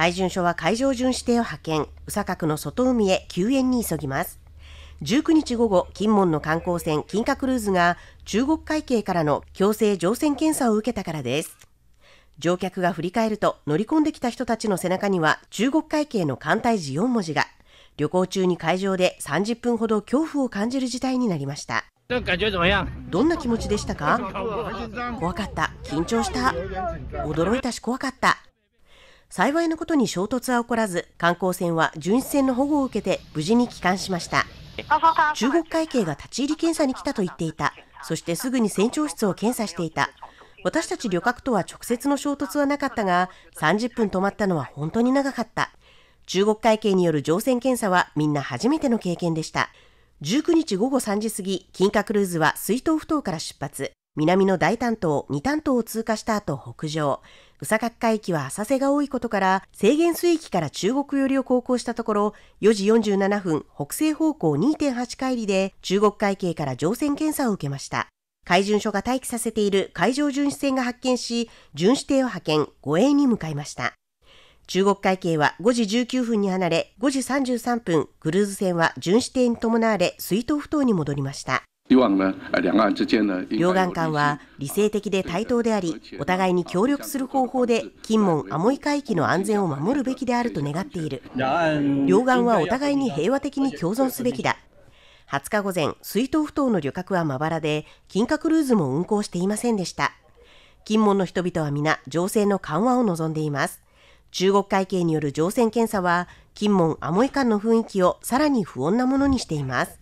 海巡署は海上巡視艇を派遣、宇佐角の外海へ救援に急ぎます。19日午後、金門の観光船金貨クルーズが中国海警からの強制乗船検査を受けたからです。乗客が振り返ると乗り込んできた人たちの背中には中国海警の艦隊字4文字が旅行中に会場で30分ほど恐怖を感じる事態になりましたどんな気持ちでしたか怖かった緊張した驚いたし怖かった幸いなことに衝突は起こらず観光船は巡視船の保護を受けて無事に帰還しました中国会計が立ち入り検査に来たと言っていたそしてすぐに船長室を検査していた私たち旅客とは直接の衝突はなかったが30分止まったのは本当に長かった中国会計による乗船検査はみんな初めての経験でした19日午後3時過ぎ金華クルーズは水筒埠頭から出発南の大担当、二担当を通過した後北上。宇佐角海域は浅瀬が多いことから、制限水域から中国寄りを航行したところ、4時47分、北西方向2.8海里で中国海警から乗船検査を受けました。海巡署が待機させている海上巡視船が発見し、巡視艇を派遣、護衛に向かいました。中国海警は5時19分に離れ、5時33分、クルーズ船は巡視艇に伴われ、水頭埠頭に戻りました。両岸間は理性的で対等であり、お互いに協力する方法で金門・アモイ海域の安全を守るべきであると願っている。両岸はお互いに平和的に共存すべきだ。20日午前、水頭不頭の旅客はまばらで、金華クルーズも運航していませんでした。金門の人々は皆、情勢の緩和を望んでいます。中国会計による乗船検査は、金門・アモイ間の雰囲気をさらに不穏なものにしています。